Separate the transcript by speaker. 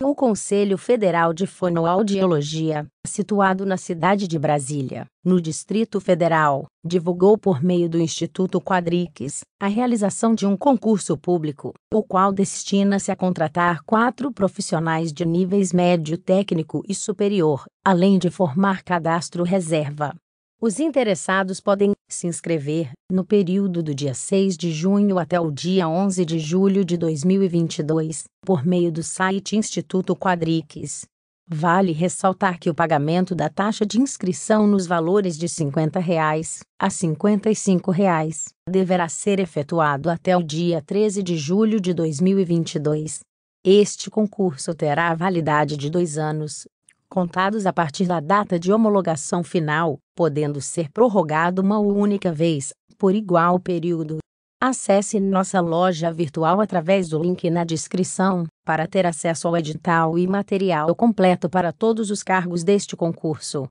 Speaker 1: O Conselho Federal de Fonoaudiologia, situado na cidade de Brasília, no Distrito Federal, divulgou por meio do Instituto Quadrix a realização de um concurso público, o qual destina-se a contratar quatro profissionais de níveis médio técnico e superior, além de formar cadastro reserva. Os interessados podem se inscrever no período do dia 6 de junho até o dia 11 de julho de 2022, por meio do site Instituto Quadrix. Vale ressaltar que o pagamento da taxa de inscrição nos valores de R$ 50 reais a R$ 55 reais deverá ser efetuado até o dia 13 de julho de 2022. Este concurso terá validade de dois anos contados a partir da data de homologação final, podendo ser prorrogado uma única vez, por igual período. Acesse nossa loja virtual através do link na descrição, para ter acesso ao edital e material completo para todos os cargos deste concurso.